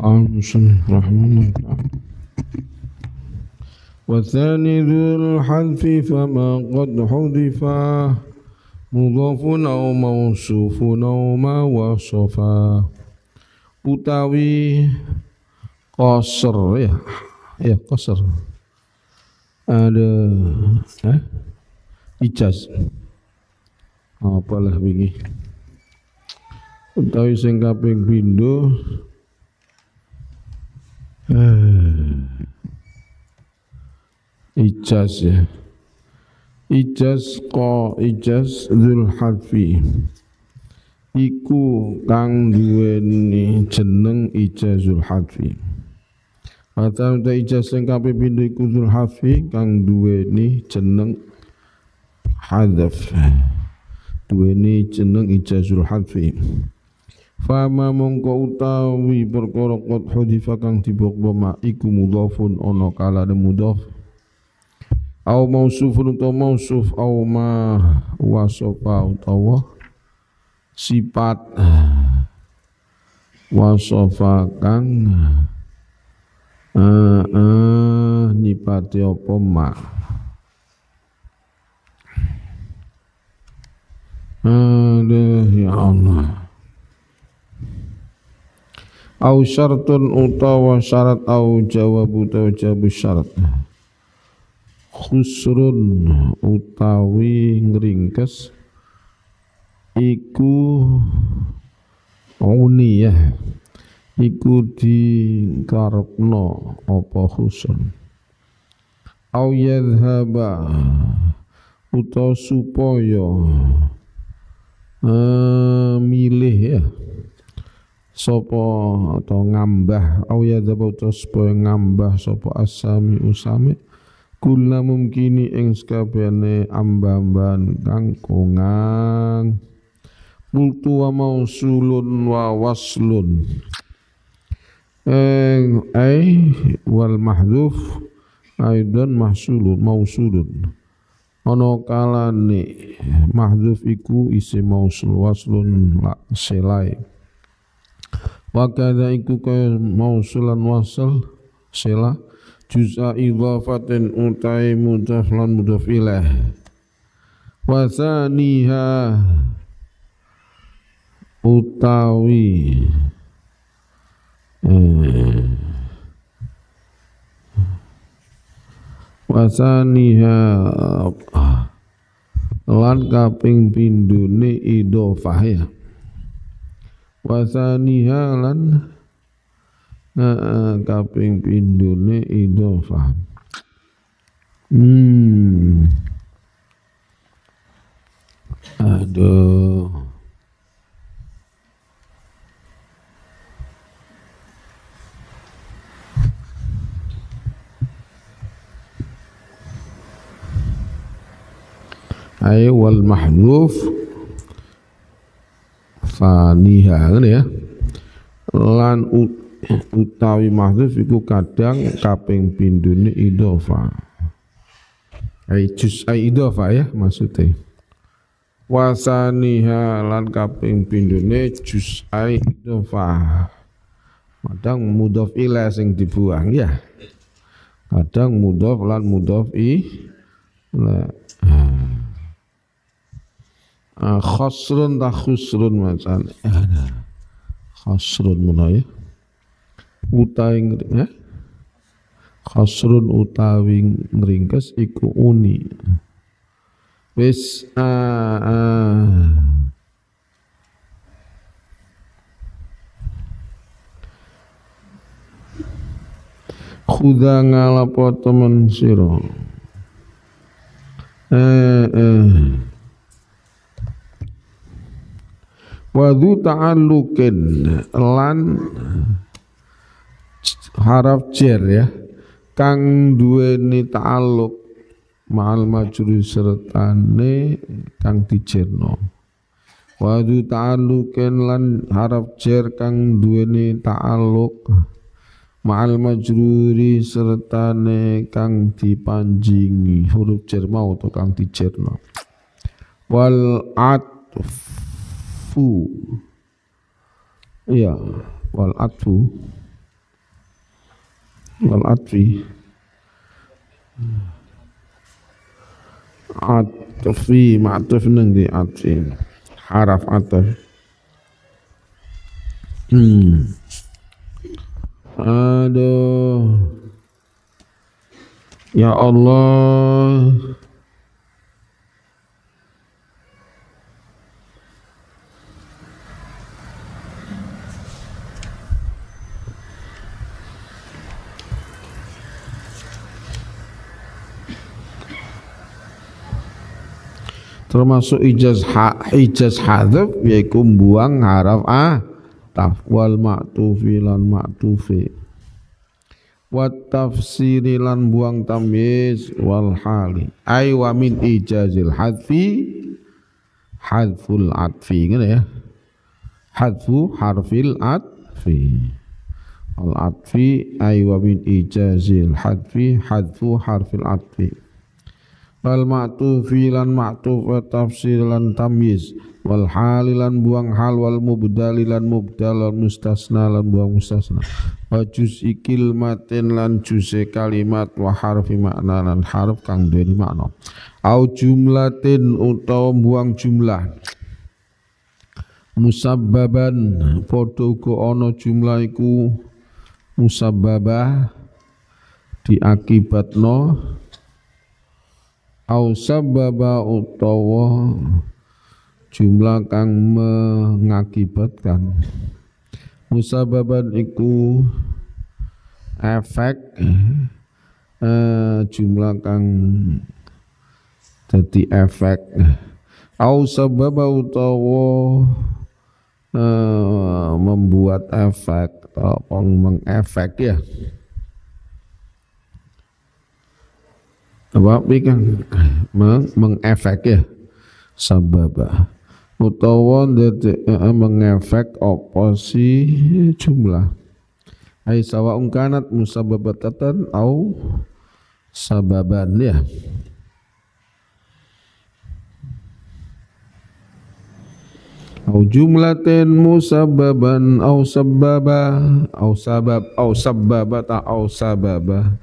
الرحمن والثاني ذو الحذف فما قد حذف مضاف أو موصوف ما وصفا utawi koser ya ya koser ada eh ijaz apalah begini. utawi sing kaping pindho Eh. Ijaz ya. Ijaz ko ijaz Zul harfi. Iku kang duweni jeneng Zul harfi. Atam untuk ijaz yang kabeh pindu iku dzul harfi kang duweni jeneng hadaf. Duweni jeneng Zul harfi. Fama mongko utawi perkara qad hudifa kang dibokno ma iku ono ana de mudhof au mausufun utawa mausuf au ma wasofa utawa sifat wasofa kang uh, uh, nyipati apa ma Aduh eh, ya Allah au syartun utawa syarat au jawab utawa jawab syarat khusrun utawi ngringkes iku uniyah iku di dikarepno apa khusrun au yadhaba utawa supaya uh, milih ya Sopo atau ngambah au yadzabu yang ngambah sopo asami usami kula mungkini ing sekabehane ambamban kangkungan kongang wa mausulun wa waslun eng ai wal mahdhuf aidan mahsulun mausulun ana kalane mahdhuf iku isi mausul waslun la selai wakada iku kaya mausulan wasal sila juz'a idhafatin utai mudhaf lan mudhaf utawi eh, wasaniha lan kaping pindune idhofah ya Wasanihalan lan uh, eh, eh, kaping pindhone idhofah hmm aduh ay wal mahdhuf faniha ngene ya lan utawi mahdzuf iku kadang kaping pindhone idhofa ai jus ai idhofa ya maksudnya wasaniha lan kaping pindhone jus ai idhofa kadang mudhof ila sing dibuang ya kadang mudhof lan mudhof i Eh, khosrun ta khusrun macane. Eh, khosrun menawa ya. Utawi ya. Eh? Khosrun utawi ngringkes iku uni. Wis a uh, uh. Khudha ngalapo temen sira. Eh eh. Wadu ta'alukin lan harap jer ya kang duweni ta'aluk ma'al majuri sertane kang dijerno wadu ta'alukin lan harap jer kang duweni ta'aluk ma'al majruri sertane kang dipanjingi huruf jer mau to kang dijerno wal atf atfu iya wal atfu wal atfi atfi ma'tuf nang di atfi haraf ataf hmm aduh ya Allah termasuk ijaz ha, ijaz hadzaf yaiku buang haraf a taf wal ma'tufi lan ma'tufi wa tafsiri lan buang tamis wal hali ay wa min ijazil hadfi hadful atfi ngene ya hadfu harfil atfi al atfi ay wa min ijazil hadfi hadfu harfil atfi wal ma'tufi lan ma'tuf wa tafsir lan tamyiz wal halilan buang hal wal mubdali lan mubdal lan mustasna lan buang mustasna wa juz ikil matin lan juz kalimat wa harfi makna lan harf kang duweni makna au jumlatin utawa buang jumlah musabbaban padha uga ana jumlah iku musabbabah diakibatno au sababa utawa jumlah kang mengakibatkan musababan iku efek eh, jumlah kang jadi efek au sababa utawa eh, membuat efek atau mengefek ya apa wikang meng, mengefek ya sababa utawa eh, mengefek apa si jumlah ai sawa ungkanat musababatatan au sababan ya au jumlatin musababan au sababa au sabab au sababata au sababa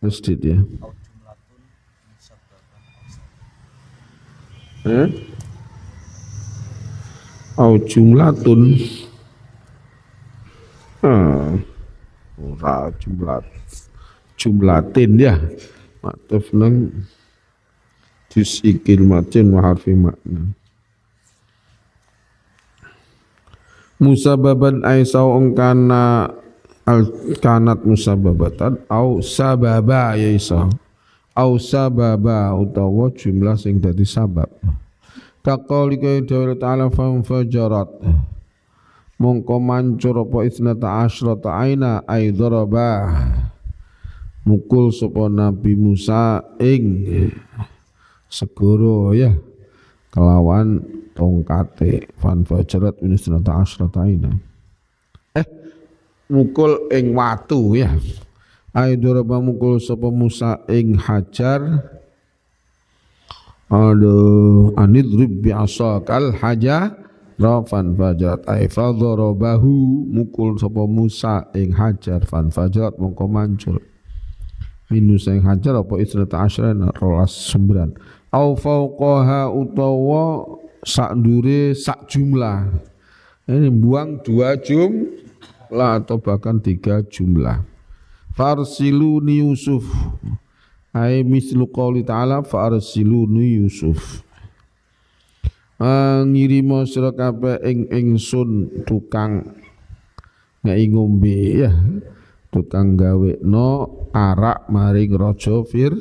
Masjid ya. Eh? Au jumlatun. Ah. Ora jumlat. Jumlatin ya. Maktuf nang disikil matin wa harfi makna. Musababan aisau engkana al kanat musababatan au sababa ya isa au sababa utawa jumlah sing dadi sabab kaqali ka dawal ta'ala fa fajarat mongko mancur apa isnata asyrata aina ay daraba mukul sapa nabi Musa ing segoro ya kelawan tongkate fan fajarat min isnata asyrata aina mukul ing watu ya duraba mukul sapa Musa ing hajar aduh anidrib bi asakal haja rafan fajat ay fadharabahu mukul sapa Musa ing hajar fan fajat mongko mancur minus ing hajar apa israta asrana rolas sembilan au fauqaha utawa sak dure sak jumlah ini buang dua jum la atau bahkan tiga jumlah farsiluni Yusuf ai mislu qauli ta'ala farsiluni Yusuf ah, ngirimo sira kabeh ing ingsun tukang ngai ngombe ya tukang gawe no arak maring rojo fir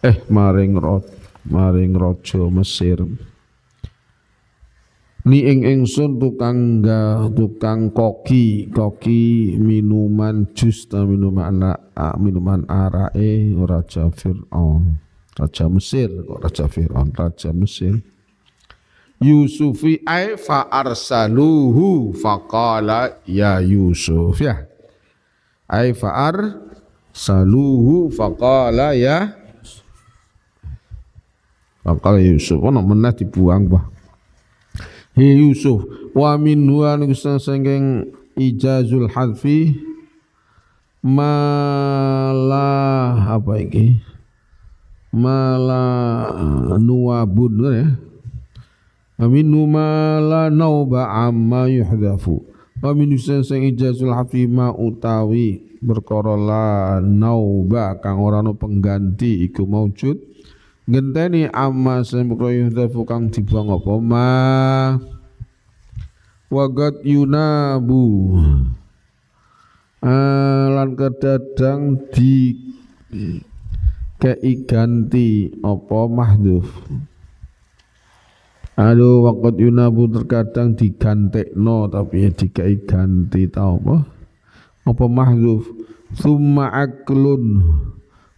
eh maring rot maring rojo Mesir Ni ing ingsun tukang ga, tukang koki, koki minuman jus ta minuman anak minuman arae Raja Firaun. Raja Mesir kok Raja Firaun, Raja Mesir. Yusufi ai fa arsaluhu faqala ya Yusuf ya. Ai fa arsaluhu faqala ya Faqala Yusuf ono menah dibuang bah hi Yusuf wa min huwa niku sengeng ijazul hadfi mala apa iki malah nuwabun ya Aminu mala nauba amma yuhdafu wa min sengeng ijazul hadfi ma utawi berkorola nauba kang ora pengganti iku maujud genteni amma semukro yuhdafu fukang dibuang apa ma wagat yunabu eh, lan kedadang di kei ganti apa mahduf aduh wakat yunabu terkadang no tapi ya dikei ganti tau apa apa mahduf summa aklun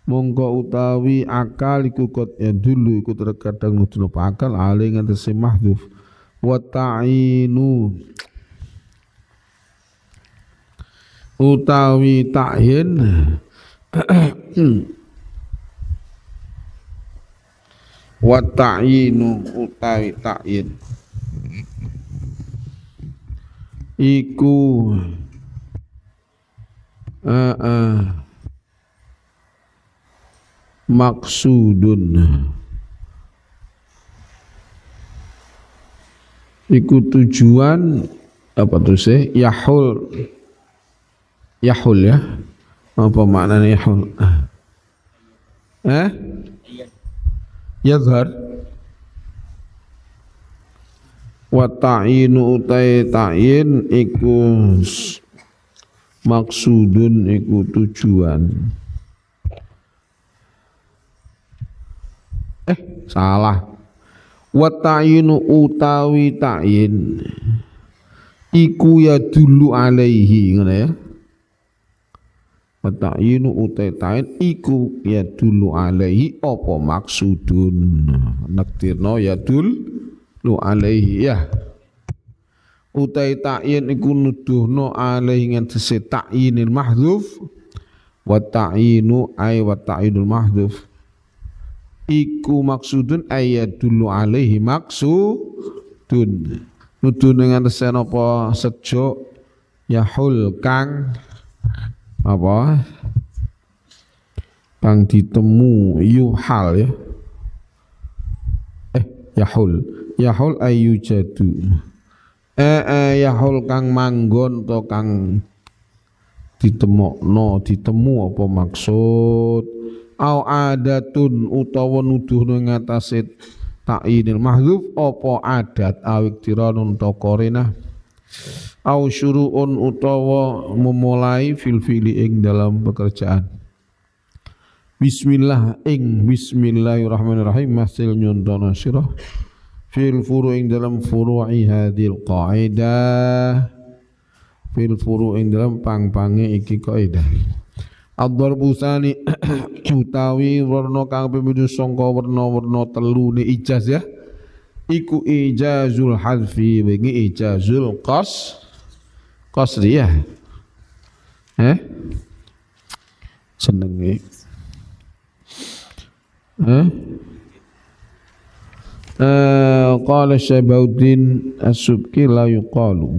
mongko utawi akal iku kot ya dulu iku terkadang nuduh akal ale ngatasi mahdhuf wa ta'inu utawi ta'hin wa ta'inu utawi ta'in iku uh, uh, maksudun iku tujuan apa tuh sih yahul yahul ya apa maknanya yahul eh yazhar wa ta'inu utai ta'in iku maksudun iku tujuan eh salah wa ta'yinu utawi ta'yin iku ya dulu alaihi ngene ya wa ta'yinu utai ta'yin iku ya dulu alaihi apa maksudun naktirno ya dulu alaihi ya utai ta'yin iku nuduhno alaihi ngatese ta'yinil mahdhuf wa ta'yinu ay wa ta'yinul mahdhuf iku maksudun ayat dulu alaihi maksudun nudun dengan resen apa sejuk Yahol kang apa kang ditemu yuhal ya eh yahul yahul ayu jadu eh, eh yahul kang manggon to kang no ditemu apa maksud au adatun utawa nuduh nang atase ta'inil mahdzuf apa adat awik tiranun korina. au syuruun utawa memulai fil fili ing dalam pekerjaan Bismillah ing Bismillahirrahmanirrahim masil nyuntono sirah fil furu ing dalam furu'i hadil qaidah fil furu ing dalam pangpange iki kaidah Ad-darbu utawi warna kang pemidu sangka warna-warna telu ni ijaz ya. Iku ijazul hadfi wingi ijazul qas qasriyah. Eh? Senenge. Eh? Eh qala Syaibuddin As-Subki la yuqalu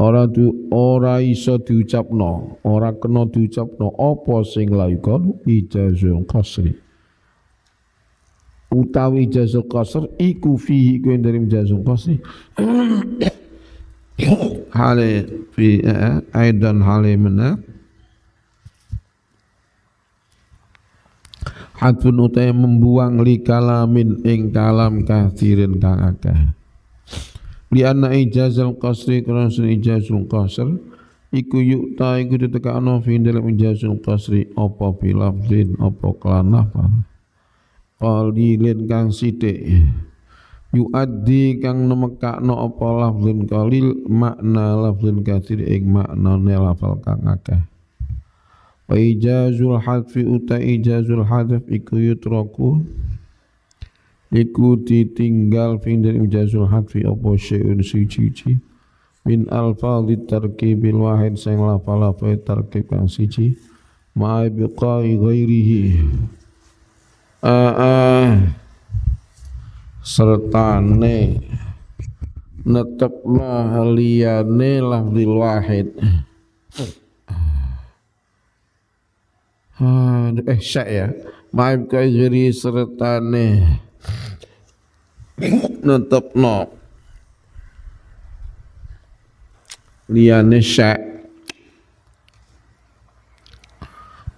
ora du ora iso diucapno ora kena diucapno apa sing la yukalu ijazul qasri utawi ijazul qasr iku fihi ku dari ijazul qasri hale fi eh, eh, aidan hale mena Hatun utai membuang li kalamin ing kalam kathirin kang akeh li anna ijazal qasri karena ijazul qasr iku yukta iku ditekakno fi dalam ijazul qasri apa bilafzin apa kelan lafal qalilin kang sithik yuaddi kang nemekakno apa lafzun qalil makna lafzun katsir ing ne lafal kang akeh wa ijazul hadfi uta ijazul hadf iku yutraku iku ditinggal fi dari ijazul hadfi apa syai'un suci-suci min alfadhi tarkibil wahid sing lafal-lafal tarkib kang siji ma'i eh, ya. biqai ghairihi sertane netepna liyane lafzil wahid eh syak ya ghairihi serta ne no liane syek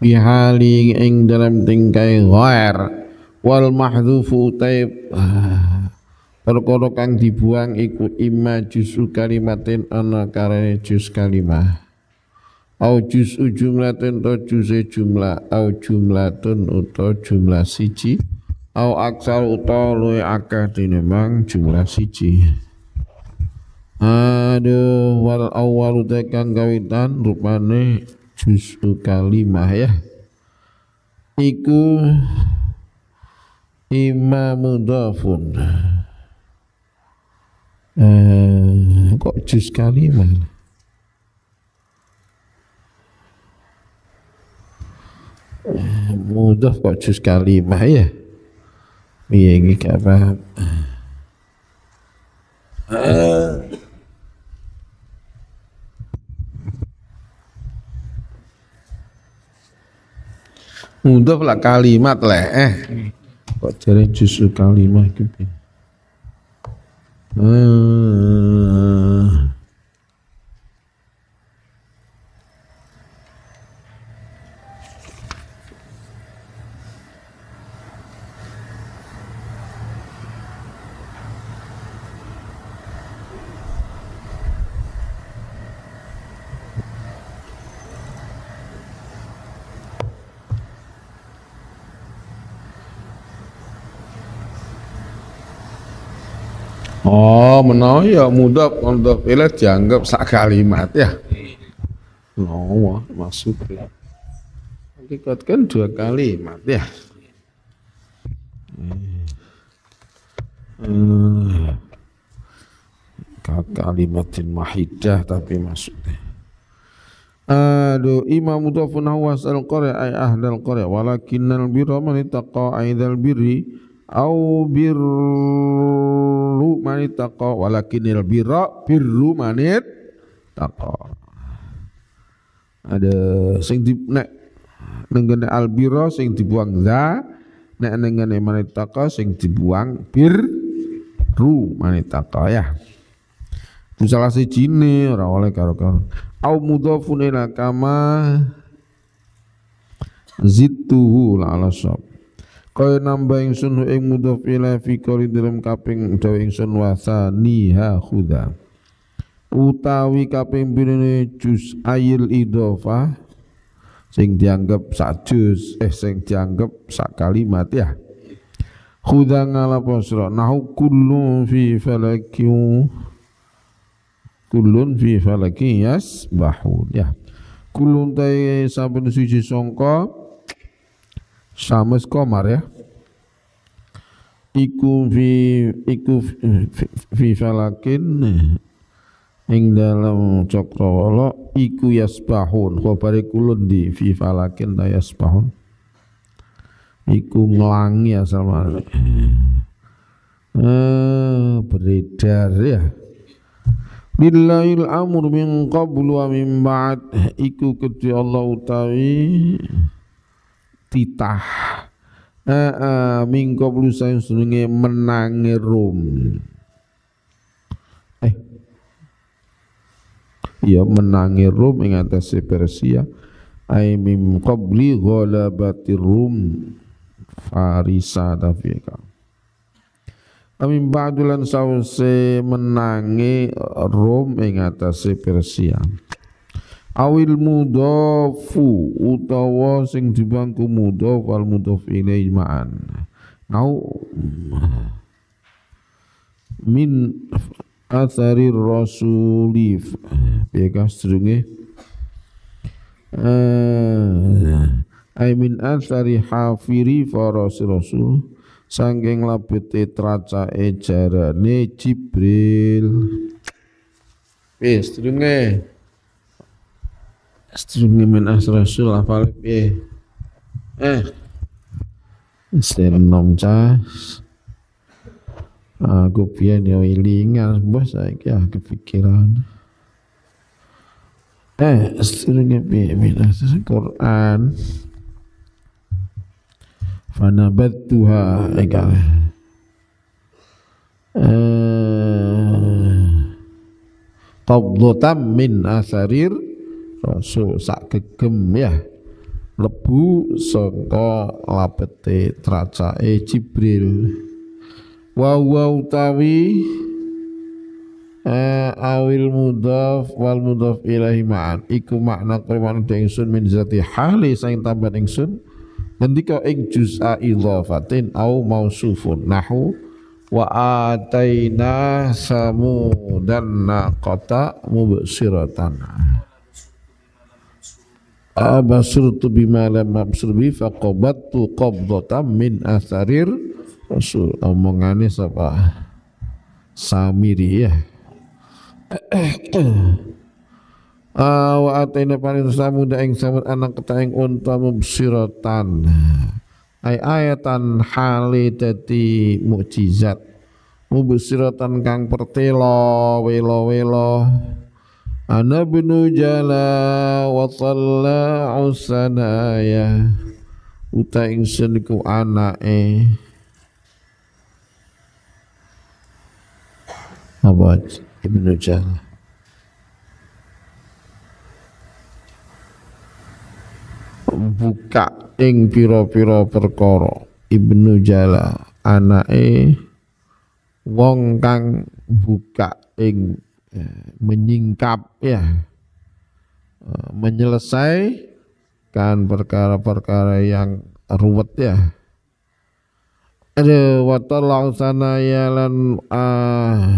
bihali ing dalam tingkai ghoer wal mahdufu taib ah. perkara kang dibuang iku imma juzu kalimatin ana karene juz kalimah au juz jumlatin to juz jumlah au jumlatun uto jumlah siji au aksal uta luwih akeh tinembang jumlah siji aduh wal awal utekan kawitan rupane justru kalimah ya iku imam dafun eh, kok juz kalimah eh, mudah kok juz kalimah ya Iya, ini iya, iya, gak paham. Mudah lah kalimat lah eh. Kok jadi justru kalimat gitu. Hmm. Oh, menawa ya mudah untuk pilih dianggap sak kalimat ya. Nawa iya. masuk ya. Hakikat kan dua kalimat ya. Hmm. Kalimatin mahidah tapi maksudnya Aduh imam mudhafun korea ayah qari ay ahdal qari walakinnal birra kau ittaqa aidal biri au birru manit taqa walakinil birra birru manit taqa ada sing di nek nenggene al birra sing dibuang za nek nenggene manit taqa sing dibuang bir ru manit taqa ya itu salah si jini orang oleh karo karo au mudhafun ila kama zittuhu la ala sop kaya nambah ingsun hu ing mudhof ila fi qali dalam kaping dawa ingsun wasa niha khudha utawi kaping pirene jus ayil idhofah sing dianggap sak jus, eh sing dianggap sak kalimat ya khudha ngala posro nahu kullu fi falakiu kulun fi falaki yasbahun ya kulun ta'i saben suci songko Syamus Komar ya iku fi iku fi, fi falakin eh, ing dalam cokrolo. iku yasbahun khabare kulun di fi falakin ta yasbahun iku nglangi asal mane eh beredar ya Lillahil amur min qablu wa min ba'd iku kedhi Allah utawi titah eh eh mingko blusa senenge menangi rum eh ya menangi rum ing atase Persia ai mim qabli ghalabati rum farisa tafika Amin ba'dulan sause menangi rum ing atase Persia. awil mudafu utawa sing dibangku mudhof wal mudhof ilaihi ma'an nau min athari rasulif. ya sedunge eh min athari hafiri fa rasul sangking labit traca ejarane jibril wis sedunge Astagfirullah min ya asrasul afalib eh. Eh. nom cas. Aku pian ya wilingan bos saiki ah kepikiran. Eh, astagfirullah ya min asrasul Quran. Fanabattuha ikal. Eh. Qabdatan eh, min asarir rasa sak gegem ya lebu lapete traca e Jibril wa wa tawi eh, awil mudaf wal mudaf ilahi ma'an iku makna kriman ingsun min zati hali sing tambahan ingsun ngendika ing juz'a fatin au mausufun nahu wa ataina kota naqata mubsiratan abasurtu bima lam absur bi faqabattu qabdatan min asarir rasul omongane sapa samiri ya wa ataina paring samud ing samud anak keta ing unta mubsiratan ay ayatan hali dadi mukjizat mubsiratan kang pertelo welo-welo أنا ابن جلا وطلع سنايا uta ingsun iku anake abad Ibnu Jala, buka ing pira-pira perkara Ibnu Jala anake wong kang buka ing ya, menyingkap ya e, menyelesaikan perkara-perkara yang ruwet ya ada watallahu sana yalan ah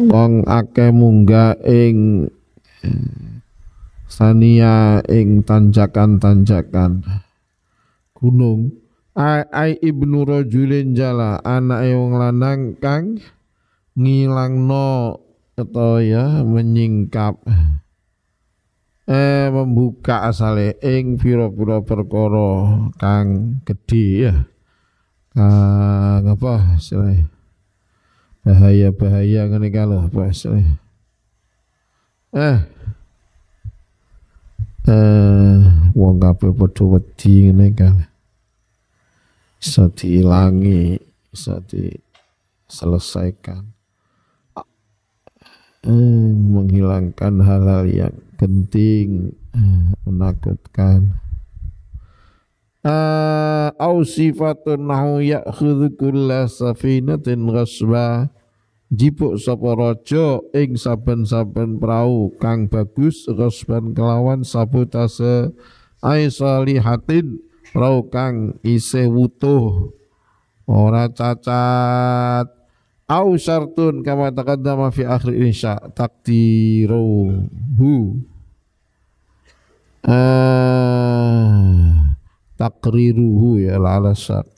wong akeh munggah ing e, sania ing tanjakan-tanjakan gunung ai ibnu rajulin jala anak yang e lanang kang ngilang no atau ya menyingkap eh membuka asale ing piro piro perkoro kang gede ya kang apa sih bahaya-bahaya ngene kalau apa sih eh eh wong kape pedo wedi ngene bisa dihilangi bisa diselesaikan eh, menghilangkan hal-hal yang genting eh, menakutkan eh, au sifatun nahu ya'khudhu kulla safinatin ghasba jipuk sapa rojo ing saben-saben perahu kang bagus ghasban kelawan sabutase Aisali hatin. Rau kang isih wutuh ora cacat au syartun kama taqaddama fi akhir insya takdiru hu uh, eh, takriruhu ya ala syak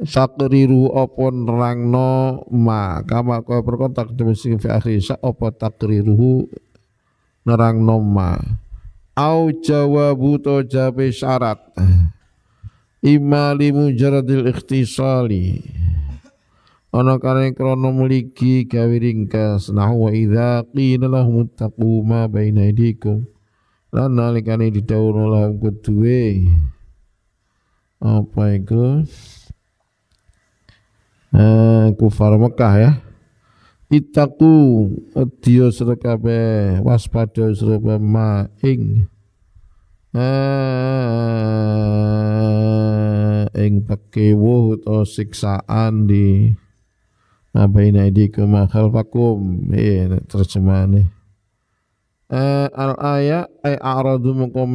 takriru apa nerangno ma kama kaya perkon takdim sing fi akhir insya apa takriruhu nerangno ma au jawabu to jabe syarat imma li mujaradil ikhtisali ana kare krana miliki gawe ringkas nahu wa idza qina lahum taqu ma baina idikum lan nalikane didhawuh lahum kuduwe apa iku eh, kufar Mekah ya Itaku dia serkabe Waspada serkabe Maing eh, Ing pake wohut siksaan di apa ini di kemahal vakum Ini iya, terjemahan eh, al ayat ay aradu mengko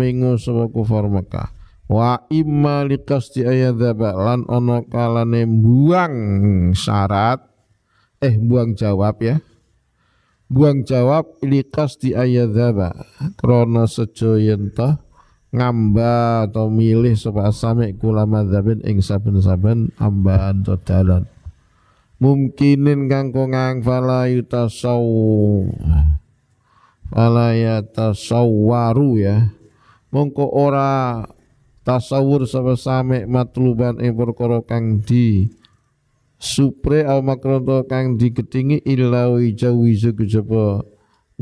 sebab kufar Mekah wa imma liqasti ayadzaba lan ana kalane buang syarat eh buang jawab ya buang jawab likas di ayat zaba krono sejoyenta ngamba atau milih sebab sami kula madzhabin ing saben-saben ambaan to dalan Mungkinin kang kongang fala yutasaw fala waru ya mongko ora tasawur sebab sami matluban ing perkara kang di supre al makroto kang digedingi illa wijawizu kejaba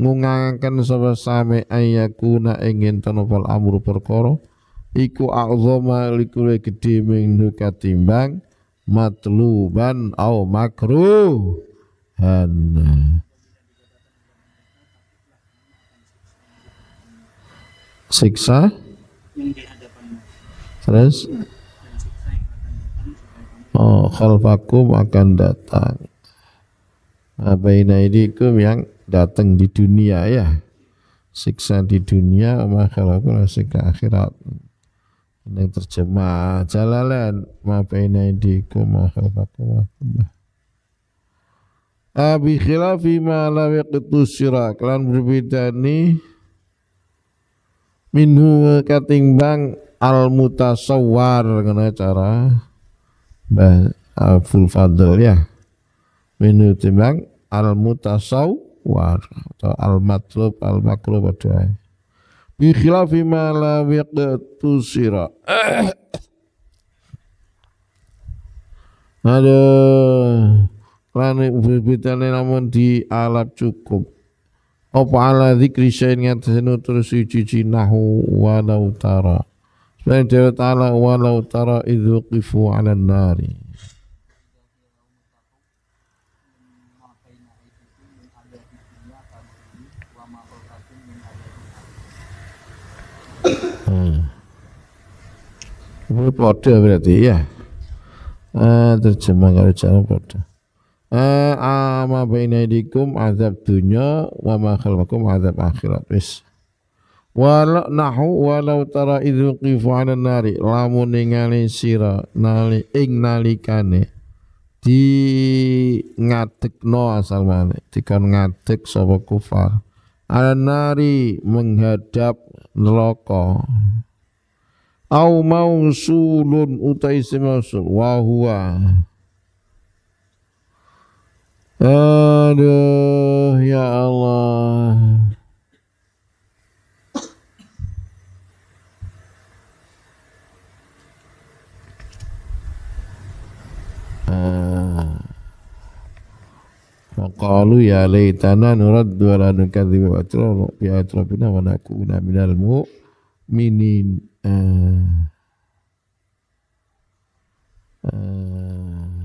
sama-sama same ayakuna ingin tanopal amru perkoro iku alzoma likule gede ming matlu matluban au makruh han siksa terus oh, khalfakum akan datang nah, baina idikum yang datang di dunia ya siksa di dunia makhlukul siksa akhirat ini terjemah jalalan ma baina idikum ma khalfakum Abi ah, khilafi ma la yaqitu syirak lan berbeda ni minhu katimbang al mutasawwar ngene cara Abdul Fadl ya Minutimang timbang al war atau al matlub al makrub berdoa ya. bi khilafi ma la ada lani namun di alat cukup apa ala zikri syai'in ngatasinu terus suci nahu wa dan jawab ta'ala walau tara idhu qifu ala nari. Hmm. berarti ya. Eh, terjemah kalau jalan podo. Eh, ama bainaidikum azab dunya wa ma azab akhirat. Wis walau nahu walau tara idu kifu 'ala nari lamu ningali sira nali ing nalikane di ngatik no asal mana dikon ngatik sapa kufar ala nari menghadap neloko au mau sulun utai semausul wahua, aduh ya Allah qalu ya laitana nuraddu wa la nukadzibu wa atrafu bi atrafina wa nakuna minal mu'minin ah. Ah.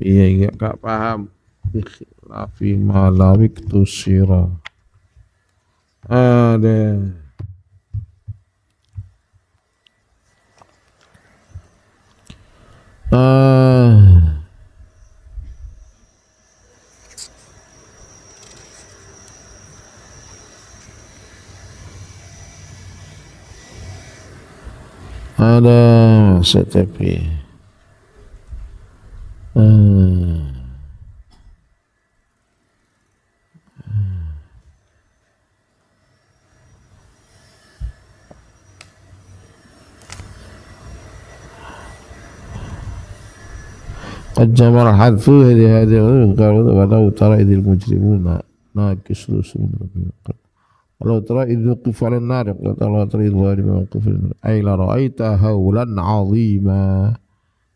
iya iya gak paham ikhlafi malawik tusira ada ah على وسط قد جمر حذفه لهذه ولو ترى إذ المجرمون ناكس رؤوسهم ربهم Allah tara idzu qifalin nar Allah tara idzu qifalin qifalin ay la ra'aita haulan 'azima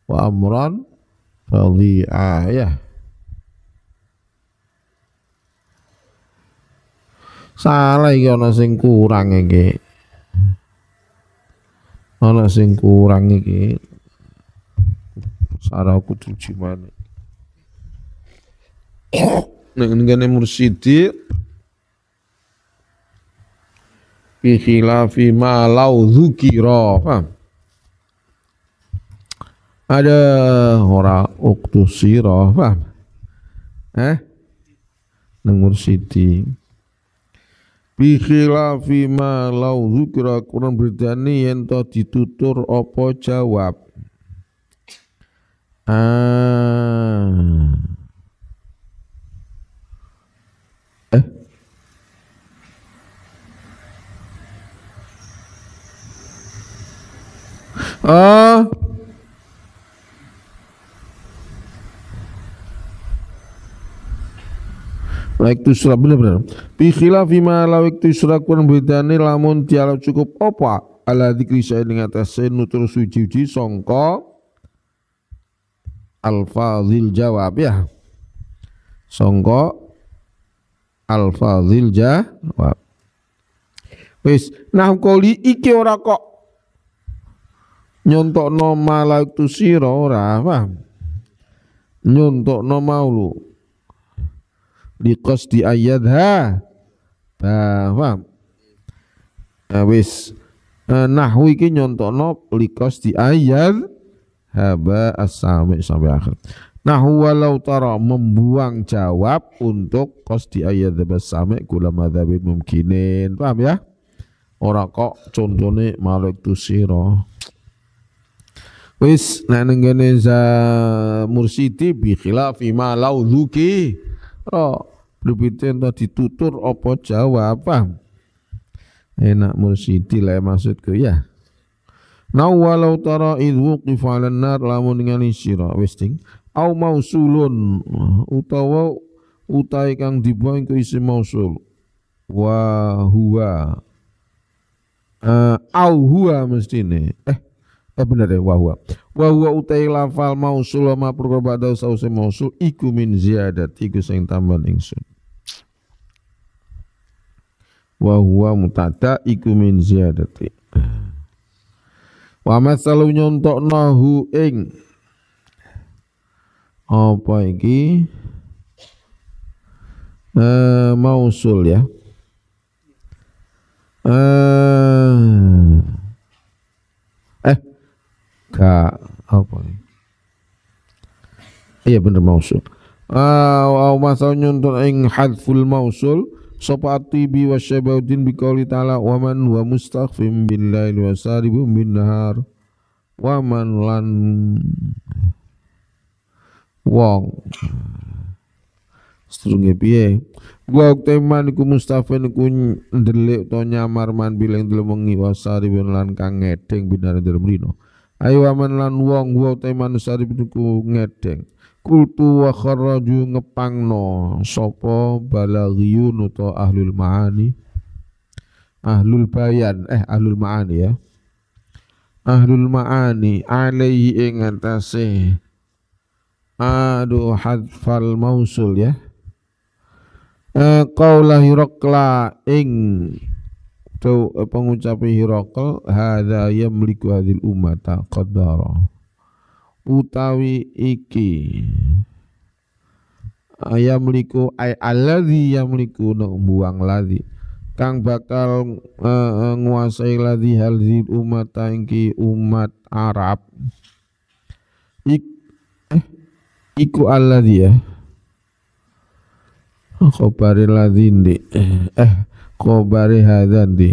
wa amran fadhi'a ya Salah iki ana sing kurang iki. Ana sing kurang iki. Sarah kudu gimana? Nek ngene mursidi bi khilafi ma lau zukiro Ada ora uktu siro paham? Eh? nengur siti Bi khilafi ma lau zukiro kurang berdani yang to ditutur apa jawab. Ah. Oh. waktu tu surah bila benar Bi fima lawik tu surah kurang bedane lamun dialog cukup opa ala dikri saya dengan atase nutur suji-uji songko alfa zil jawab ya. Songko alfa zil jawab. Wis nah koli iki ora kok nyontok no malaik tu siro ora paham no maulu likos di ayat ayadha paham nah, wis nahwu iki likos di ayat, haba asami sampai akhir Nahu walau taro membuang jawab untuk kos di ayat haba asami kula madhabi mungkinin. Paham ya? Orang kok contohnya malik tu siro. Wis nanenggene za mursidi bi khilafi ma lau dzuki. Ro lebiten ditutur apa jawab apa Enak mursidi lah maksudku ya. Nau walau tara idh wuqifa lan nar lamun ngani sira wis ting au mausulun utawa utai kang dibuang ke isi mausul wa huwa uh, au huwa mestine eh Eh benar ya wahwa. Wahwa utai lafal mausul ma perkara ba'da sausai mausul iku min ziyadat iku sing tambah ingsun. Wahwa mutada iku min ziyadati. Wa masalu nahu ing apa iki? Uh, mausul ya. Eh Ka apa? Iya bener mausul. Ah wa nyuntun ing hadful mausul sapa atibi wasyabaudin biqauli ta'ala wa man wa mustaghfim billail wa saribum bin nahar wa man lan wong strunge piye? Wa teman iku mustafin iku ndelik to nyamar man bilang delemengi wasari lan kang ngedeng binar dalem rino ayo aman lan wong wa te manusia iku ngedeng kultu wa kharaju ngepangno sopo balaghiyun uta ahlul maani ahlul bayan eh ahlul maani ya ahlul maani alaihi ingatasi atase adu hadfal mausul ya kau eh, lahirokla ing atau eh, pengucapan ada hadza yamliku hadil umata qadara utawi iki yamliku ay alladzi yamliku buang ladhi kang bakal uh, nguasai ladhi halil umat tangki umat Arab Ik, eh, iku alladzi ya eh. ladhi eh, eh kobari hadan di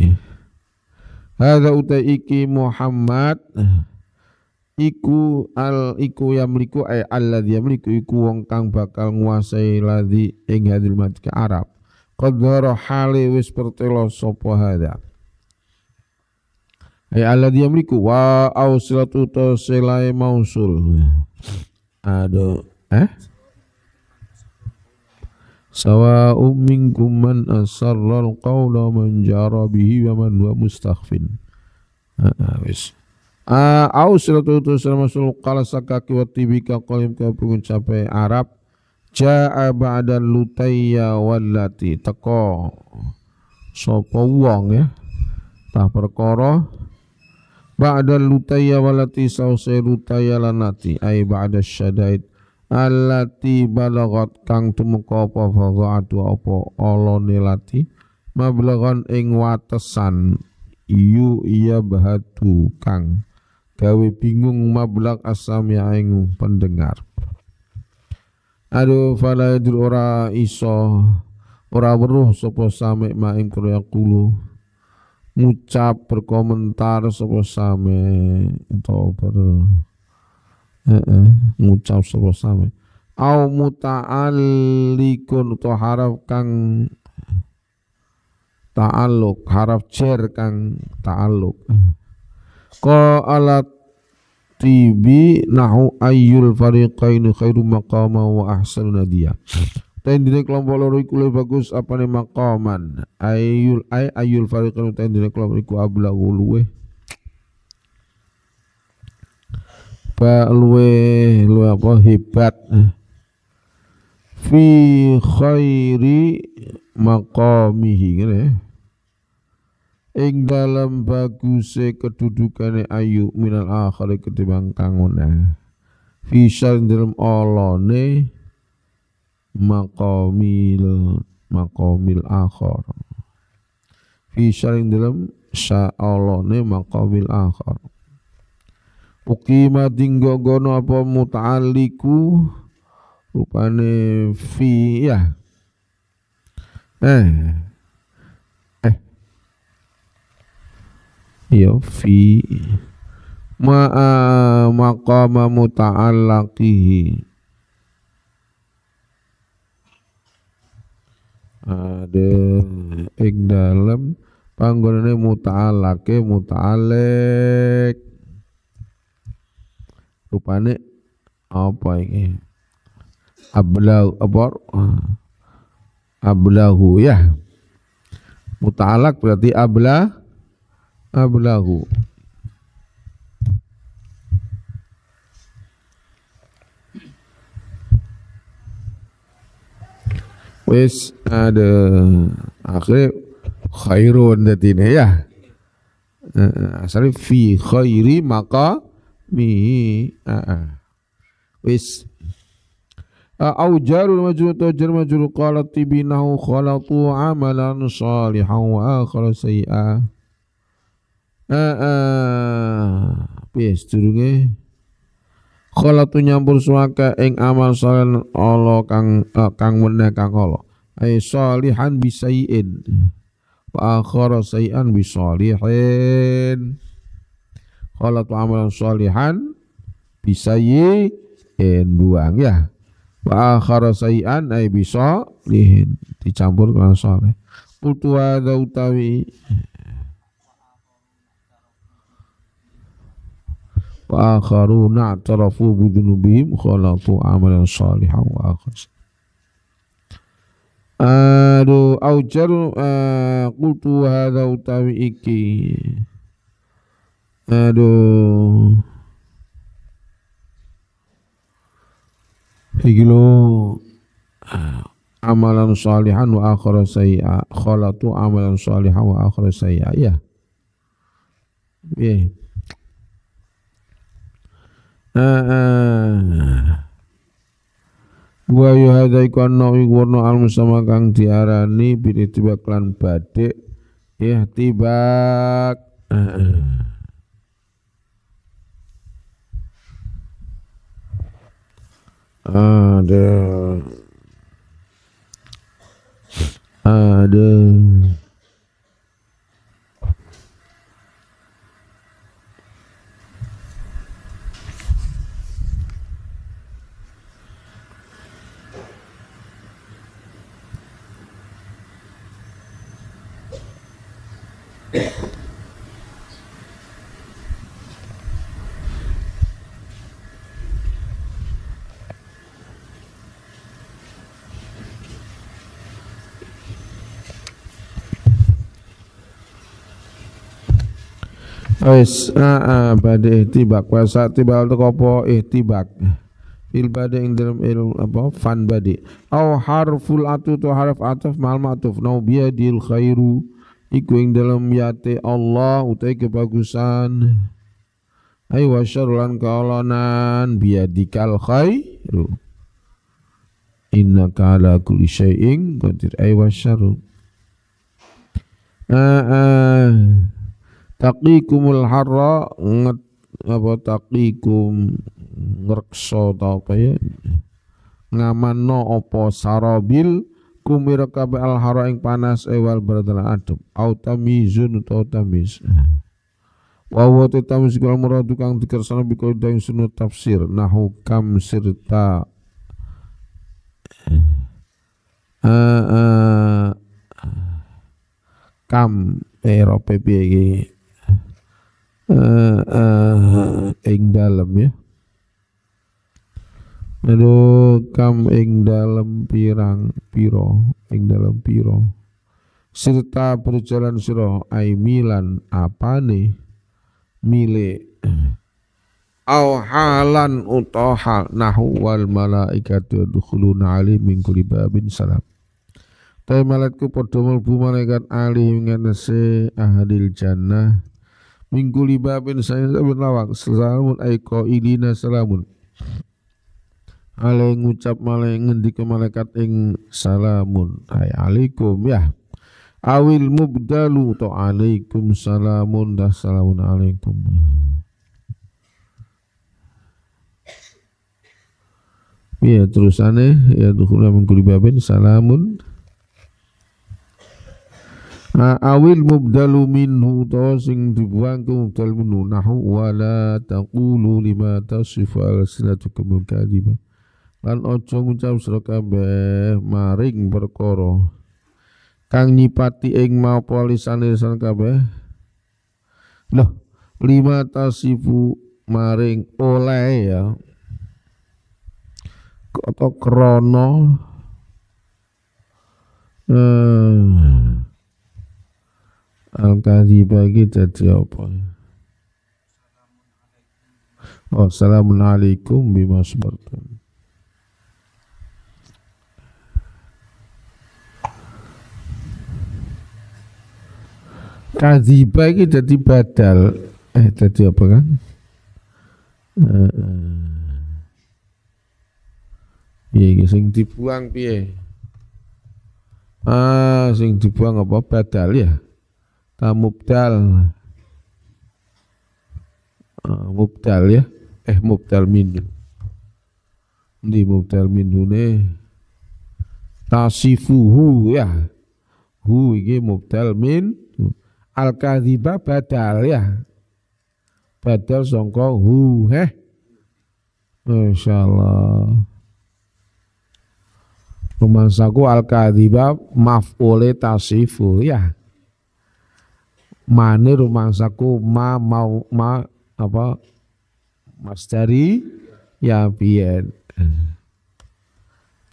Hada utai iki Muhammad iku al iku yamliku ay alladzi yamliku iku wong kang bakal nguasai ladzi ing hadil ke Arab. Qadhara hali wis pertelo Sopo hada. Ay alladzi yamliku wa ausilatu to selai mausul. Aduh, eh? سواء منكم من أسر القول ومن جار به ومن هو مستخف wis au siratu masul qala sakaki wa tibika qalim ka pun sampai Arab jaa ba'da lutayya walati teko sapa wong ya tah perkara ba'da lutayya wallati sausai lutayya lanati ai ba'da syadaid allati balagat kang tumeka apa fadha'atu apa alane lati mablagan ing watesan yu iya bahatu kang gawe bingung mablak asam ya ing pendengar aduh fala ora iso ora weruh sapa same maing kaya kulo ngucap berkomentar sapa same atau ber Heeh, ngucap sapa sami. Au muta'allikun to haraf kang ta'aluk, haraf jer kang ta'aluk. Ko alat tibi nahu ayyul fariqaini khairu maqama wa ahsanu nadiya. Tendine kelompok loro iku luwih bagus apane maqaman. Ayyul ay ayyul fariqaini tendine kelompok iku abla luwih ba luwe luwe apa hebat fi khairi maqamihi ngene ing dalam baguse kedudukane ayu minal akhir ketimbang kangune fi syar dalam olone maqamil maqamil akhir fi syar dalam sya'alone maqamil akhir Ukima tinggogono apa mutaliku, rupane fi ya. Eh. Eh. Ya fi ma'a maqama muta'allaqihi. ada ing dalem panggonane muta'alake muta'alek rupane apa ini ablahu abor ablahu ya mutalak berarti abla ablahu wis ada akhir khairun datine ya eh, eh, asal fi khairi maka mi aa wis au jarul majrur atau jar majrur qalat tibinahu khalatu amalan salihan wa akhar sayyi'a aa wis durunge khalatu nyampur suaka ing amal salih Allah kang uh, kang meneh kang Allah ai salihan bisayyin wa akhar sayi'an bisalihin kalau amalan solihan bisa yi buang ya. Wa akhara sayian ay bisa lihin dicampur dengan soleh. Kultu ada utawi wa akharu na'tarafu bi dhunubihim khalatu amalan salihan wa akhara aduh aujar eh, qultu ada utawi iki Aduh. Iki lo amalan salihan wa saya, sayyi'a. Khalatu amalan salihan wa akhara saya, Ya. Ya. Wa yuhadha iku nawi warna al musama kang diarani bilitibak lan badik ihtibak. Heeh. Ada. Ada. Yeah. Wis aa ah, ah, bade ihtibak wa satibal tu kopo ihtibak. Eh, Fil bade ing dalam il apa fan bade. Au harful atu tu harf atuf mal ma'tuf nau biadil khairu iku ing dalam yate Allah utai kebagusan. Ai wasyarulan syarlan kaulanan biadikal khairu. Innaka ala kulli syai'in qadir ai wasyarul Aa ah, taqikumul harra nget apa taqikum ngrekso tau apa ya ngamano opo sarabil kumira kabe al hara ing panas ewal eh, beradala adem au tamizun utawa tamiz wa wa tamiz kal murad tukang dikersana bikul daing sunut tafsir nahu kam sirta uh, uh, kam eh rope eh uh, ing dalam ya Aduh, kam ing dalam pirang piro, ing dalam piro. Serta berjalan siro ai milan apa nih milik au halan utohal nahu wal malaikatu yadkhuluna ali mingkuli babin salam. Tapi malaikatku padha mlebu malaikat ali ngatese ahadil jannah minggu bin saya sabun lawang salamun aiko idina salamun ale ngucap maleng ngendi ke malaikat ing salamun hai alaikum ya awil mubdalu to alaikum salamun dah salamun alaikum ya terusane ya dukhula min kulli babin salamun Nah, awil mubdalu minhu to sing dibuang ke mubdal minhu nahu wala taqulu lima tasifu al-sinatu kemul kadhiba lan ojo ngucap sira maring berkoro kang nyipati ing mau polisan lisan kabeh loh lima tasifu maring oleh ya atau krono eh Al-Kadhiba kita apa? Oh, Assalamualaikum bima sabartum. Kadhiba jadi badal. Eh, jadi apa kan? Iya, uh, sing dibuang piye? Ah, sing dibuang apa badal ya? ta mubdal uh, ah, mubdal ya eh mubdal minhu di mubdal minhu ne tasifuhu ya hu iki mubdal min al kadhiba badal ya badal songko hu heh masya allah rumah saku al kadhiba maf'ule tasifu ya mane rumangsaku ma mau ma apa mas dari ya biyen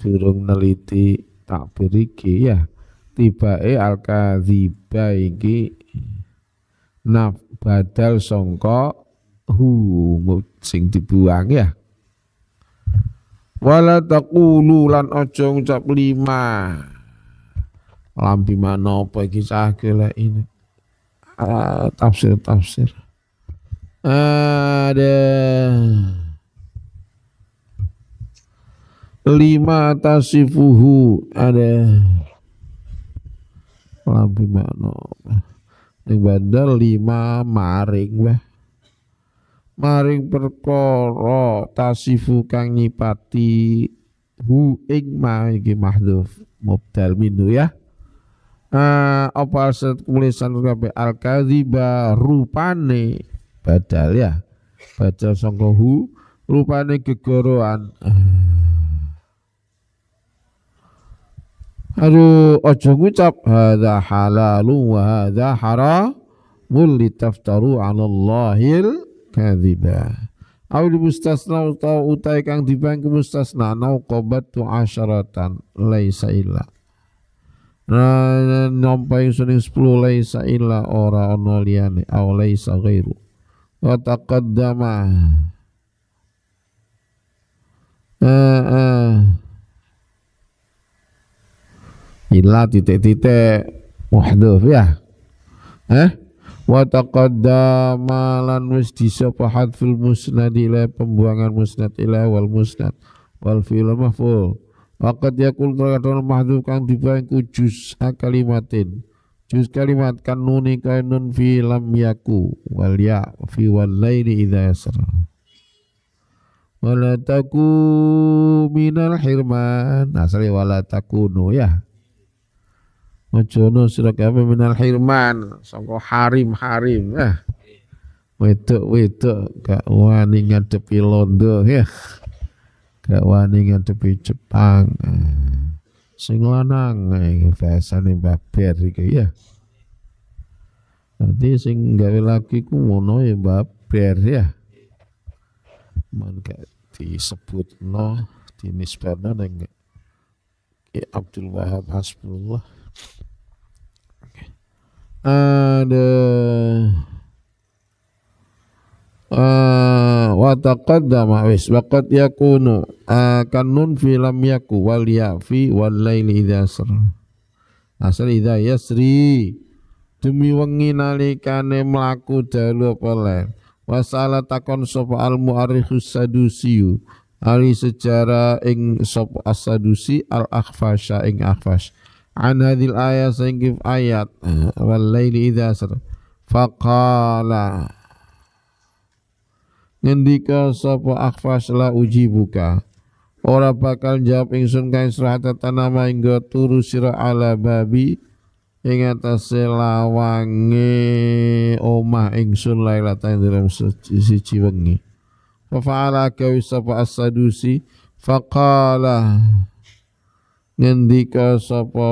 durung neliti takbir iki ya tibae al kadziba iki naf badal songko hu sing dibuang ya wala taqulu lan aja ngucap lima lampi manapa iki cah ini tafsir ah, tafsir tafsir ada lima tasifuhu ada lampi makno yang bandar lima maring bah maring perkoro tasifu kang nyipati hu ing ma iki mahdhuf mubdal minhu ya Opal eh, apa alsat tulisan kabe al kadhiba rupane badal ya baca songkohu, rupane kegoroan eh. aduh ojo ngucap hadza halalu wa hadza mulli taftaru 'ala Allahil kadhiba Awil mustasna utau utai kang mustasna nau kobat tu asyaratan laisa ilah nampa ingsun ing 10 laisa illa ora onoliani, liyane au laisa ghairu wa taqaddama eh eh illa titik-titik muhdhaf ya eh wa taqaddama lan wis disapa hadful musnad ila pembuangan musnad ila wal musnad wal fil mahful Waqad yakul terkadang mahdhuf kang dibayang ku juz kalimatin. Juz kalimat kan nuni kainun fi lam yaku wal ya fi wal laili idza yasra. Wala taku minal hirman. Asli nah, wala takunu ya. Majono sira kabeh minal hirman, sangka harim-harim. ya Wedok-wedok gak wani ngadepi londo ya gak wani ngadepi Jepang eh. sing lanang eh, bab babar iki ya Nanti sing gawe laki ku ngono ya babar ya. Man gak disebut no dinisbahna neng ya Abdul Wahab Hasbullah. Ada uh, wa taqaddama wis waqad yakunu uh, eh, kanun fi lam yaku wal yafi wal laili idza asr asal idza yasri demi wengi nalikane mlaku dalu apa wasala takon sapa al muarikhus sadusi ali sejarah ing sop asadusi al akhfasha ing akhfas an hadil ayat sing ayat eh, wal laili idza asr faqala ngendika sapa akhfas la buka. ora bakal jawab ingsun kae serata tanama inggo turu sira ala babi ing atase lawange omah ingsun lailatan dalam siji wengi fa fa'ala kawi sapa asadusi sadusi faqala ngendika sapa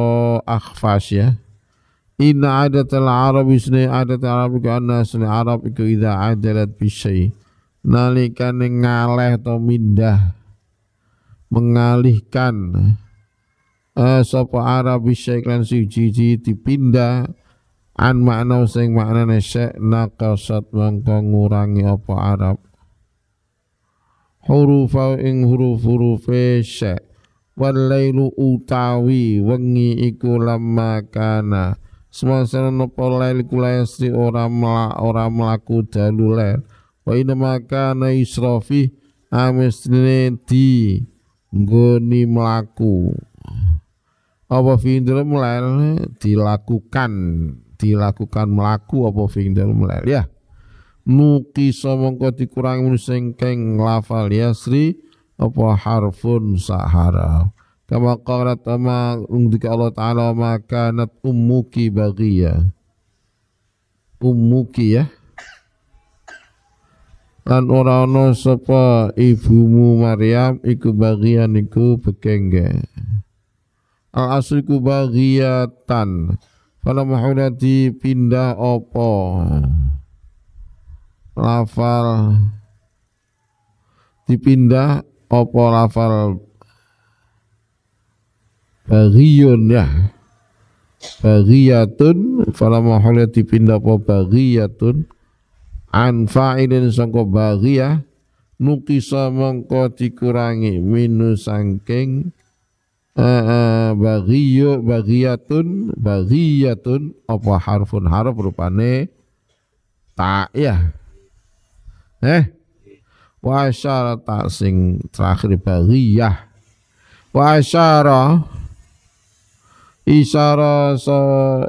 akhfas ya Inna adatal arabi sunai adatal arabi ka anna sunai arabi ka idha adalat bisyai nalikane ngaleh to mindah mengalihkan eh, sapa Arab suci siji dipindah an makna sing maknane sek nakasat mangka ngurangi apa Arab huruf ing huruf-huruf se walailu utawi wengi iku lama kana semasa nopo lail kula ora mla, ora melaku wa inna na israfi amestine di goni melaku apa fi dalam melel dilakukan dilakukan melaku apa fi dalam melel ya nuki somongko dikurangi musengkeng keng lafal yasri apa harfun sahara kama qalat ama undika Allah taala maka nat ummuki baghiya ummuki ya lan ora ana sapa ibumu Maryam iku bagian iku bekengge al asliku bagiatan fala mahulati pindah opo lafal dipindah opo lafal bagiyun ya bagiatun fala mahulati pindah apa bagiyatun an fa'ilin sangka baghiyah nukisa mongko dikurangi minu sangking uh, eh, tun eh, baghiyatun baghiyatun apa harfun harf rupane tak ya eh wa syara ta sing terakhir baghiyah wa syara isyara sa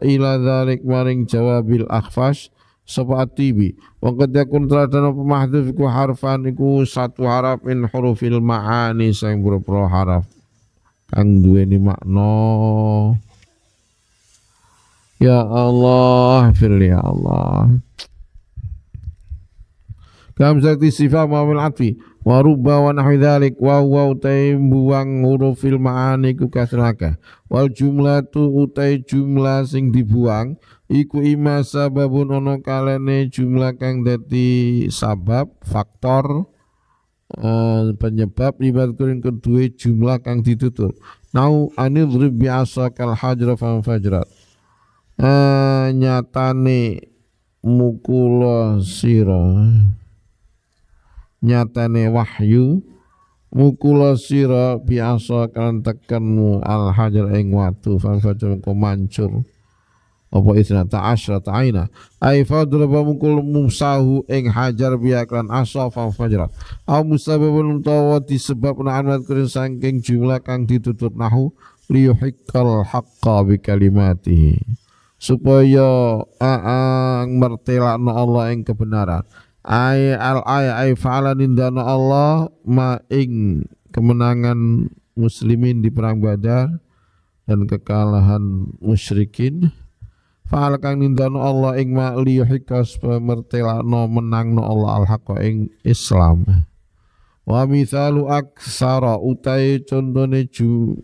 ila dzalik maring jawabil akhfash sapa atibi wa qad yakun tradan apa mahdhuf ku harfan iku satu haraf min hurufil maani sing boro-boro haraf kang duweni makna Ya Allah, firli ya Allah. Kam sakti sifat ma'amil atfi wa rubba wa nahwi dhalik wa wa utai buang hurufil ma'ani ku kasraka wal jumlatu tu utai jumlah sing dibuang iku ima sababun ono kalene jumlah kang dadi sabab faktor uh, penyebab ibad kuring kedua jumlah kang ditutur nau anidrib biasa kal hajra fam fajrat uh, nyatane mukula siro nyatane wahyu mukula siro biasa kalan tekenmu al hajar ing watu fam fajrat mancur apa isna ta'ashrat aina ay fadraba mukul musahu ing hajar biaklan asafa fajra au musababun utawa disebabna anwat kurin saking jumlah kang ditutup nahu liyuhikkal haqqa bi kalimati supaya aang mertelakno Allah ing kebenaran ay al ay ay fa'alan indana Allah ma ing kemenangan muslimin di perang badar dan kekalahan musyrikin Fa'al kang nindano Allah ing ma liyuhika supaya menang menangno Allah al-haqqa ing Islam. Wa mithalu aksara utai contone ju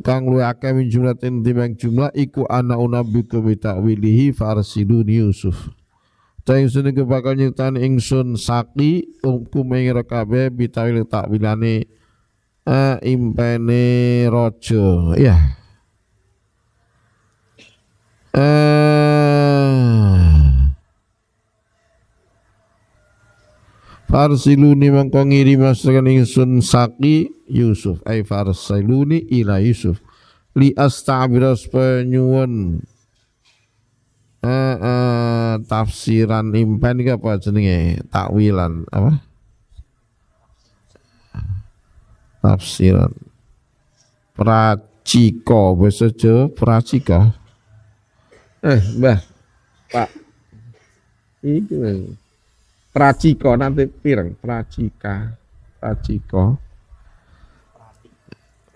kang luwe akeh min jumlatin timbang jumlah iku ana unabi bi ta'wilihi farsidun Yusuf. Ta ingsun iku bakal nyertani ingsun saki ungku ing rekabe bitawil takwilane uh, impene raja. Ya. Yeah. Eh. Farsiluni mangka ngirima Insun saki Yusuf ai farsiluni ila Yusuf li astabira penyuwun eh, eh, tafsiran impen ke apa jenenge takwilan apa tafsiran praciko bahasa Jawa pracika Eh, Mbah. Pak. Iki Praciko nanti pireng, Pracika. Praciko.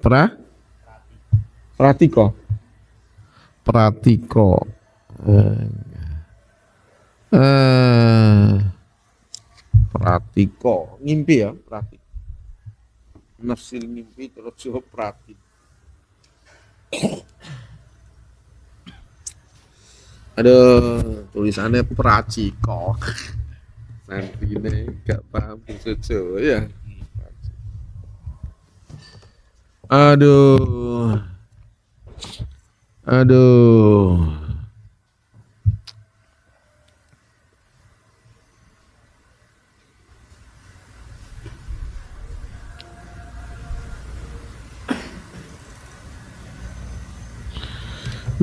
Pra? Pratiko. Pratiko. Eh. eh. Pratiko, ngimpi ya, Pratiko. nafsil ngimpi terus yo perhati ada tulisannya peracikok nanti ini gak paham sejo ya aduh aduh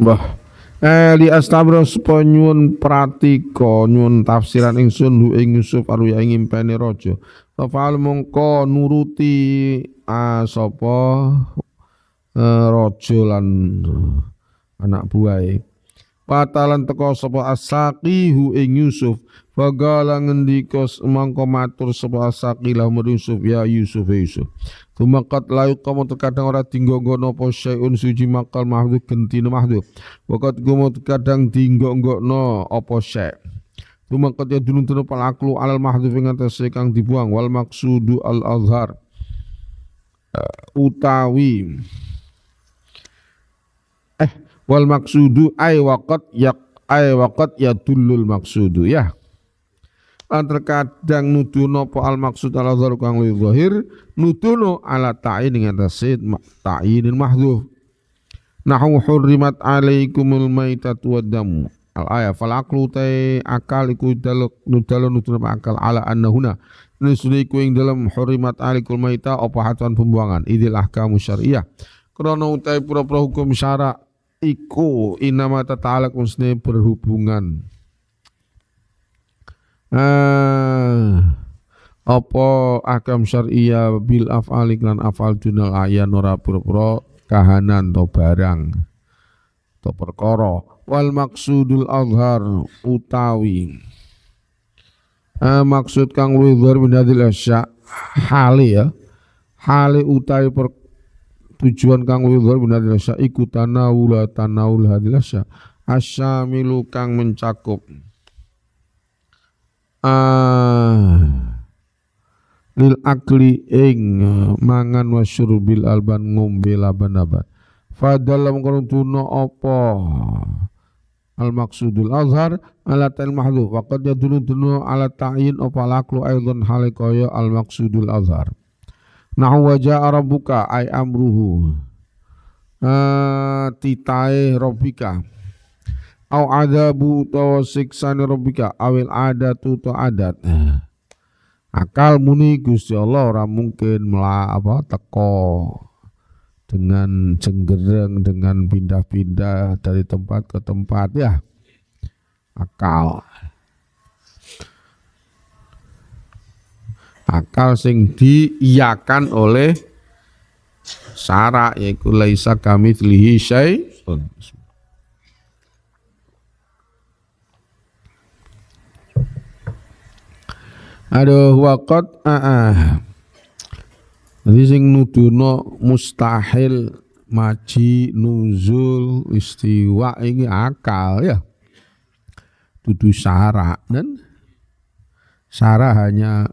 Bah. Eli astabros panyuwun pratika nyun tafsiran ingsun hu ing Yusuf ya ing impene raja. Fafal mongko nuruti asapa e, raja lan anak buahe. Patalan teko sapa asaqihu ing Yusuf fagala ngendika mangko matur sapa asaqi lah Yusuf ya Yusuf ya Yusuf Tumakat layu kamu terkadang ora dinggonggono apa syai'un suci makal mahdud gentine mahdud Wakat gumu terkadang dinggonggono apa syai' Tumakat ya dununtun pal aklu alal mahdud ing kang dibuang wal maksudu al azhar uh, eh, utawi wal maksudu ay waqat yak ay waqat dulul maksudu ya lan terkadang nuduno po al maksud ala zahir kang luwih zahir nuduno ala ta'in ing atase tainin mahdhuf nahu hurrimat alaikumul maitatu wad-damu al aya fal aqlu tai akal iku daluk nudalo nuduno akal ala annahuna nusri ku ing dalam hurrimat alaikul maita apa hatuan pembuangan idil ahkamu syariah. krana utai pura-pura hukum syara' iku inama tata'ala kunsne berhubungan ah apa akam syariah bil af'al iklan af'al dunal ayan ora pura kahanan to barang to perkara wal maksudul azhar utawi eh, maksud kang luwih dhar min hadil asya hale ya hale utawi perkara tujuan kang wudhu luar benar dinasya iku tanawula tanaul hadilasya milu kang mencakup ah lil akli ing eh, mangan wasyurbil alban ngombe laban-laban fadalam tuno apa al maksudul azhar ala ta'il mahdhu wa qad yadullu ala ta'yin apa laklu aidan halikaya al maksudul azhar Nahu wajah arabuka ay amruhu. Uh, eh, titai Robika Au adabu tawa siksan Robika awil adatu ta adat. Akal muni Gusti Allah ora mungkin melah apa teko dengan jenggereng dengan pindah-pindah dari tempat ke tempat ya. Akal. akal sing diiyakan oleh syarak yaitu laisa kamitslihi syai'un Aduh wakot ah. Jadi ah. sing nuduno mustahil maji nuzul istiwa ini akal ya. tuduh syarak dan syarak hanya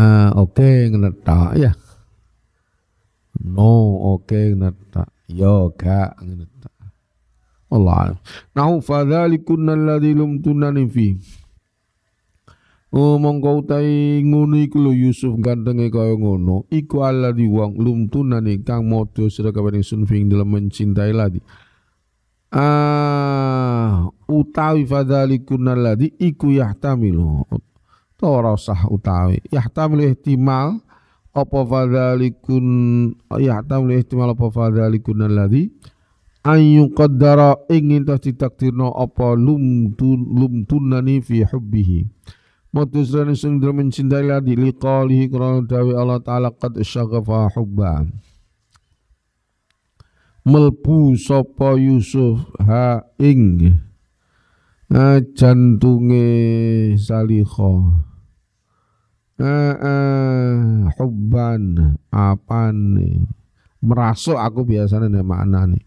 Ah, oke okay, ya. No, oke okay, ngeletak. Yo, ya, gak ngeletak. Allah. Nahu fadzalikunna alladzi lumtunani fi. Oh mongko utai ngono iku lho Yusuf gantenge kaya ngono iku alladzi wong lumtunani kang modho sira kabeh sun fi dalam mencintai ladi. Ah utawi fadzalikunna alladzi iku yahtamilu ora sah utawi yahtamilu ihtimal apa fadzalikun yahtamilu ihtimal apa fadzalikun alladzi ayu qaddara ingin tas ditakdirno apa lumtun lumtunani fi hubbihi Matus dan sing dalam mencintai ladi liqalihi kerana dawi Allah Ta'ala qad syagafa hubba Melbu sopo Yusuf ha ing nah, jantunge saliko eh, eh, hubban apa nih merasuk aku biasanya nih makna nih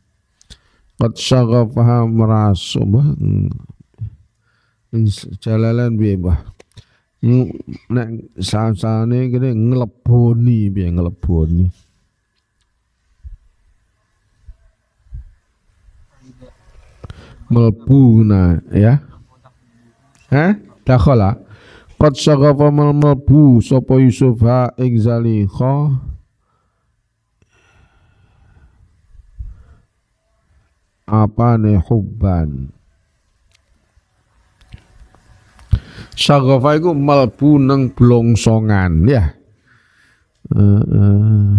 kot paham merasuk bah hmm. jalalan piye bah nek sasane kene ngleboni piye ngleboni melbu nah ya Hah? Dakhala. Kot saghafa mal sa sapa Yusuf ha ing zalikha apa ne hubban Saghafa iku malbu nang blongsongan ya uh, uh.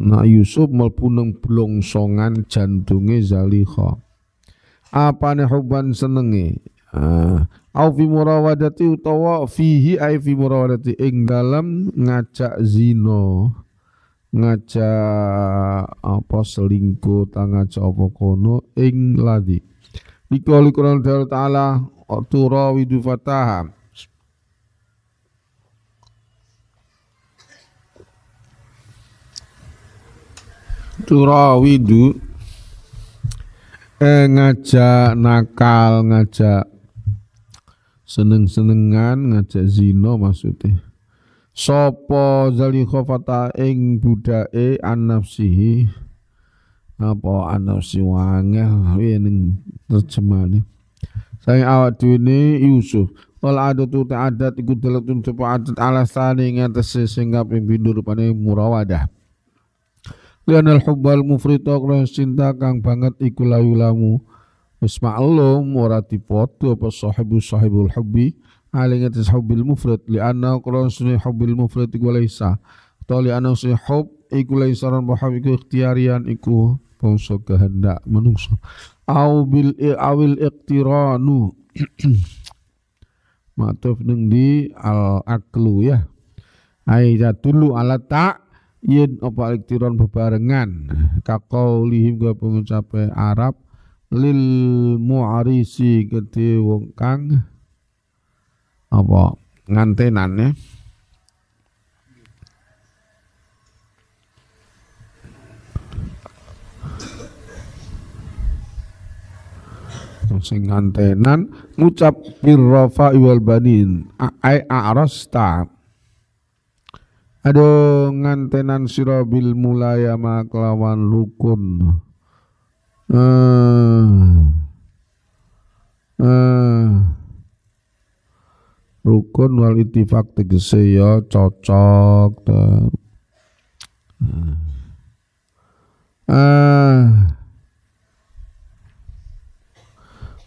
Nah Yusuf melbu nang blongsongan jantunge zalikha. nih hubban senenge? au fi murawadati utawa fihi ai fi murawadati ing dalam ngajak Zino ngajak apa selingkuh tangga apa kono ing ladi dikali dari taala turawidu fataha turawidu eh, ngajak nakal ngajak seneng-senengan ngajak Zino maksudnya Sopo zalikha fata ing budake an nafsihi apa an nafsi wangel ning terjemahane saya awak dhewe Yusuf wal adatu adat iku dalatun sapa adat alasane ngatese sing kaping pindho rupane murawadah Lianal hubbal mufrito kron cinta kang banget iku layu lamu wis ma'lum ora dipodo apa sahibu sahibul hubbi alingat hubbil mufrad li anna qur'an sunni hubbil mufrad iku laisa to li anna sunni hub iku laisa ran bahab iku ikhtiyarian iku bangsa kehendak manungsa au bil awil iqtiranu matuf ning di al aklu ya aja ya tulu ala ta yen apa iktiron bebarengan lihim ga pengucape Arab lil muarisi gede wong kang apa ngantenan ya? sing ngantenan ngucap birrafa wal banin ai arasta aduh ngantenan sirabil mulaya mulayama kelawan rukun Hmm. Hmm. Rukun wal ittifaq tegese ya cocok ta. Hmm. Ah.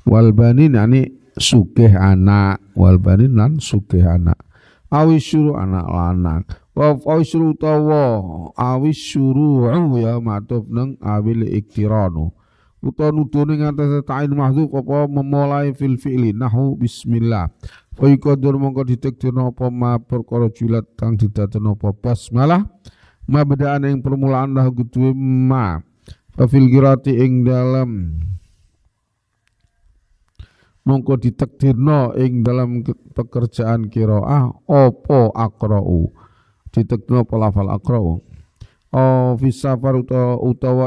Wal banin yani sugih anak, wal banin lan sugih anak. Awis suruh anak lanang. Wa awis syuru tawa, awis suruh ya matup neng awil iktiranu uta nudune ngatas ta'in mahdzuf apa memulai fil fi'li nahu bismillah fa yuqadur mongko ditekdono apa ma perkara julat kang didadekno apa basmalah ma bedaan ing permulaan lahu kudu ma fa fil qirati ing dalam mongko ditekdirno ing dalam pekerjaan kiroah opo akrau ditekdirno apa lafal akrau oh eh, safar utawa, utawa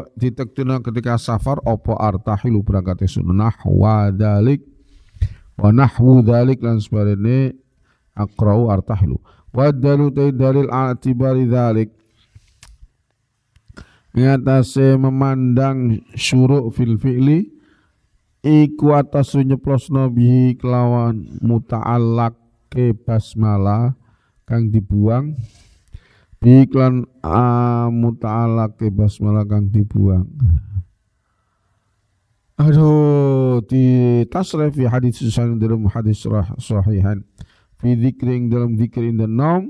ketika safar opo artahilu berangkat sunnah wa dalik wa nahwu dalik lan sebarene akrau artahilu wa dalu dalil atibari dalik se memandang syuruk fil fi'li iku atas nyeplosno nabi kelawan alak ke basmalah kang dibuang iklan ta'ala kebas kang dibuang Aduh, di tasrefi hadis susan dalam hadis sahihan. Fi dzikring dalam dzikirin dan naum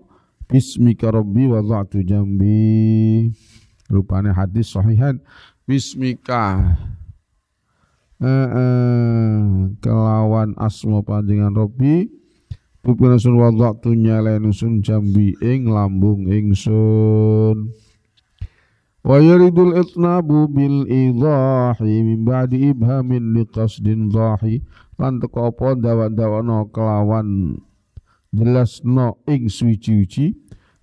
bismika rabbi wada'tu jambi. Rupanya hadis sahihan bismika eh, eh, kelawan asma panjangan rabbi Bupun sun wadha'tu nyalain sun jambi ing lambung ing sun. Wa yuridul itnabu bil idahi min ba'di ibhamin li kasdin dahi. Lan teko apa dawa no kelawan no ing suci-uci.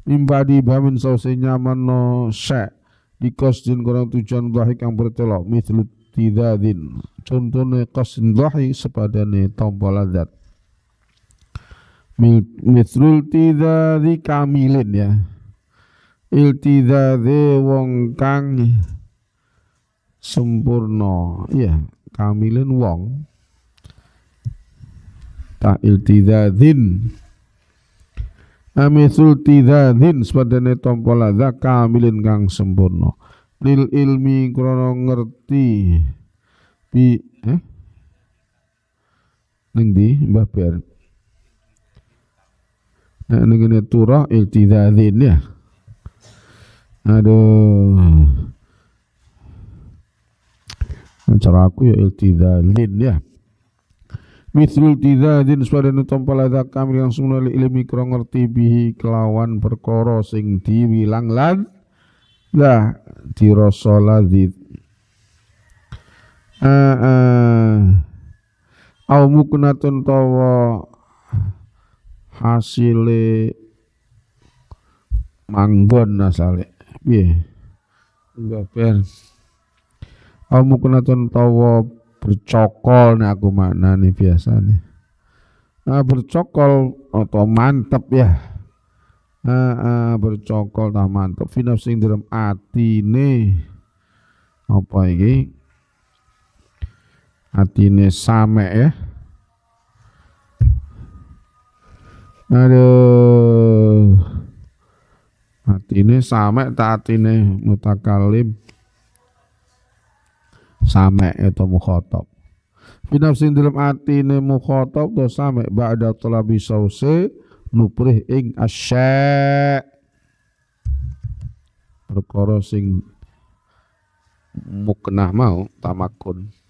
Min ba'di ibhamin nyaman no syek. Di kasdin kurang tujuan dahi kang bertelok. Mithlut tidadin. Contohnya qasdin dahi sepadane tombol adat mitrul di kamilin ya de wong kang sempurna ya kamilin wong tak iltidadin Amisul nah, tidadin sepadane tompo ladha kamilin kang sempurna lil ilmi krono ngerti pi eh neng di Mbah Biar dengan eh, turah iltidadin ya. Aduh. Cara aku ya iltidadin ya. Mithlul suara ini tampa tak kami yang nolik ilmi kurang ngerti bihi kelawan berkoro sing diwilang lan lah dirasa ladzid. Eh eh au muknatun tawa hasile manggon asale piye gaber au mukunatun tawa bercokol nih aku mana nih biasa nih nah, bercokol atau mantep ya nah, uh, bercokol nah mantep finaf sing dalam atine apa ini? atine same ya Aduh. hati ini sama taat ini mutakalim. Sama itu mukhotob. Pindah sini dalam hati ini mukhotob to same ba'da talabi sause nuprih ing asya' perkara sing mukenah mau tamakun